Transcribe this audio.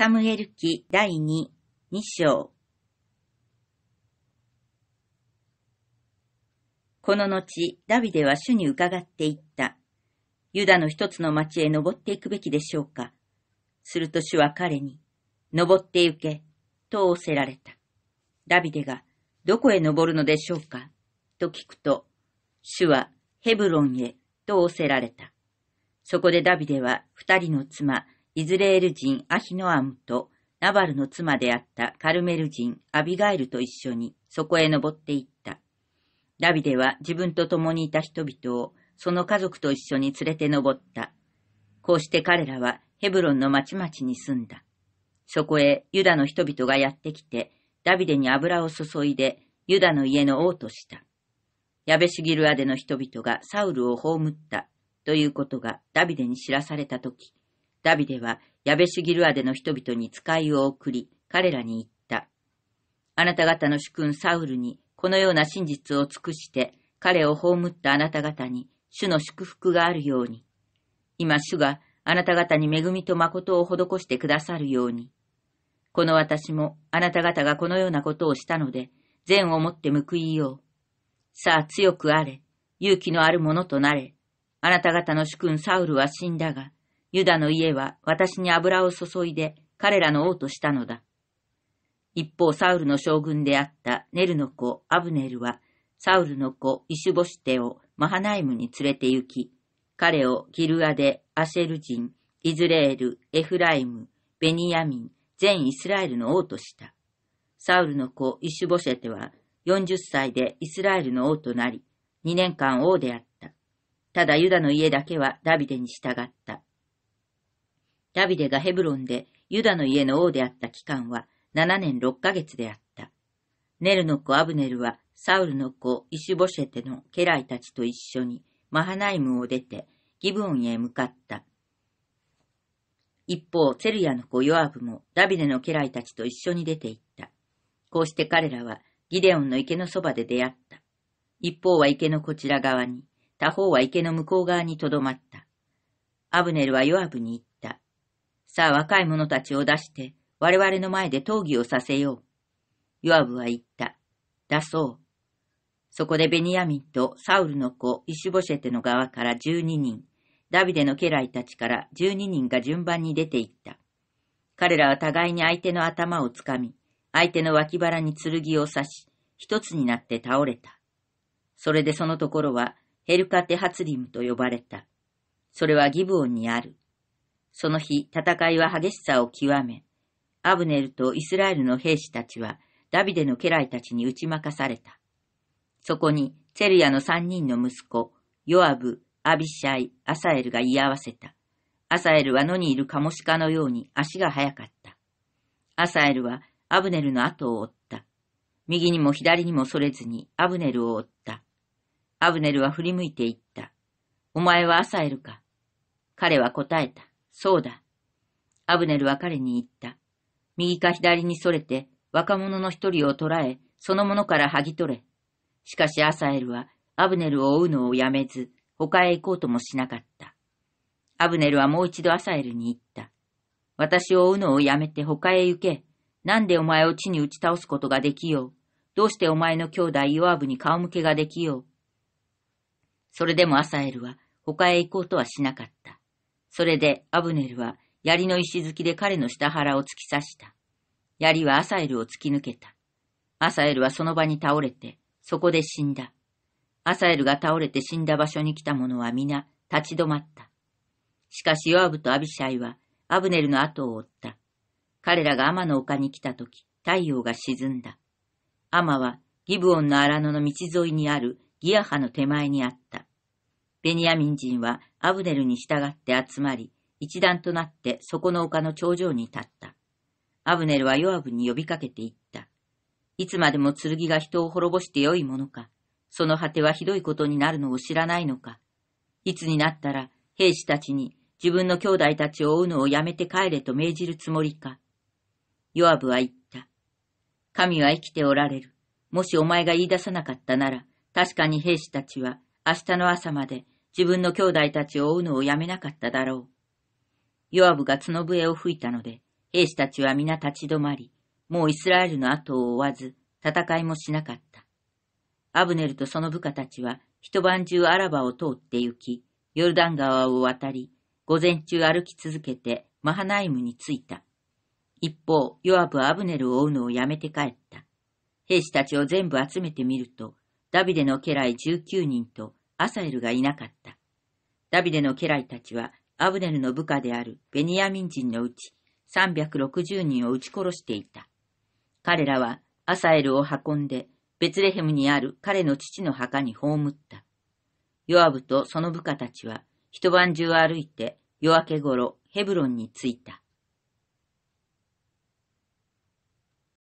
サムエル記第2、2章。この後、ダビデは主に伺っていった。ユダの一つの町へ登っていくべきでしょうか。すると主は彼に、登って行け、と仰せられた。ダビデが、どこへ登るのでしょうか、と聞くと、主はヘブロンへ、と仰せられた。そこでダビデは二人の妻、イズレール人アヒノアムとナバルの妻であったカルメル人アビガエルと一緒にそこへ登っていった。ダビデは自分と共にいた人々をその家族と一緒に連れて登った。こうして彼らはヘブロンの町々に住んだ。そこへユダの人々がやってきて、ダビデに油を注いでユダの家の王とした。ヤベシギルアデの人々がサウルを葬ったということがダビデに知らされたとき、ダビデはヤベシュギルアデの人々に使いを送り、彼らに言った。あなた方の主君サウルに、このような真実を尽くして、彼を葬ったあなた方に、主の祝福があるように。今主があなた方に恵みと誠を施してくださるように。この私もあなた方がこのようなことをしたので、善をもって報いよう。さあ強くあれ、勇気のある者となれ。あなた方の主君サウルは死んだが、ユダの家は私に油を注いで彼らの王としたのだ。一方、サウルの将軍であったネルの子アブネルは、サウルの子イシュボシテをマハナイムに連れて行き、彼をギルアデ、アシェル人、イズレール、エフライム、ベニヤミン、全イスラエルの王とした。サウルの子イシュボシェテは40歳でイスラエルの王となり、2年間王であった。ただユダの家だけはダビデに従った。ダビデがヘブロンでユダの家の王であった期間は7年6ヶ月であった。ネルの子アブネルはサウルの子イシュボシェテの家来たちと一緒にマハナイムを出てギブオンへ向かった。一方、セルヤの子ヨアブもダビデの家来たちと一緒に出て行った。こうして彼らはギデオンの池のそばで出会った。一方は池のこちら側に、他方は池の向こう側にとどまった。アブネルはヨアブに言っさあ若い者たちを出して我々の前で討議をさせよう。ヨアブは言った。出そう。そこでベニヤミンとサウルの子イシュボシェテの側から12人、ダビデの家来たちから12人が順番に出て行った。彼らは互いに相手の頭をつかみ、相手の脇腹に剣を刺し、一つになって倒れた。それでそのところはヘルカテ・ハツリムと呼ばれた。それはギブオンにある。その日、戦いは激しさを極め、アブネルとイスラエルの兵士たちは、ダビデの家来たちに打ち負かされた。そこに、ェルヤの三人の息子、ヨアブ、アビシャイ、アサエルが居合わせた。アサエルは野にいるカモシカのように足が速かった。アサエルはアブネルの後を追った。右にも左にもそれずにアブネルを追った。アブネルは振り向いていった。お前はアサエルか。彼は答えた。そうだ。アブネルは彼に言った。右か左にそれて若者の一人を捕らえ、その者から剥ぎ取れ。しかしアサエルはアブネルを追うのをやめず、他へ行こうともしなかった。アブネルはもう一度アサエルに言った。私を追うのをやめて他へ行け。なんでお前を地に打ち倒すことができよう。どうしてお前の兄弟ヨアブに顔向けができよう。それでもアサエルは他へ行こうとはしなかった。それでアブネルは槍の石突きで彼の下腹を突き刺した。槍はアサエルを突き抜けた。アサエルはその場に倒れて、そこで死んだ。アサエルが倒れて死んだ場所に来た者は皆立ち止まった。しかしヨアブとアビシャイはアブネルの後を追った。彼らが天の丘に来た時、太陽が沈んだ。天はギブオンの荒野の道沿いにあるギアハの手前にあった。ベニヤミン人はアブネルに従って集まり、一段となってそこの丘の頂上に立った。アブネルはヨアブに呼びかけていった。いつまでも剣が人を滅ぼしてよいものか、その果てはひどいことになるのを知らないのか。いつになったら兵士たちに自分の兄弟たちを追うのをやめて帰れと命じるつもりか。ヨアブは言った。神は生きておられる。もしお前が言い出さなかったなら、確かに兵士たちは明日の朝まで自分の兄弟たちを追うのをやめなかっただろう。ヨアブが角笛を吹いたので、兵士たちは皆立ち止まり、もうイスラエルの後を追わず、戦いもしなかった。アブネルとその部下たちは、一晩中アラバを通って行き、ヨルダン川を渡り、午前中歩き続けてマハナイムに着いた。一方、ヨアブはアブネルを追うのをやめて帰った。兵士たちを全部集めてみると、ダビデの家来19人とアサエルがいなかった。ダビデの家来たちは、アブネルの部下であるベニヤミン人のうち360人を撃ち殺していた。彼らはアサエルを運んで、ベツレヘムにある彼の父の墓に葬った。ヨアブとその部下たちは、一晩中歩いて夜明け頃ヘブロンに着いた。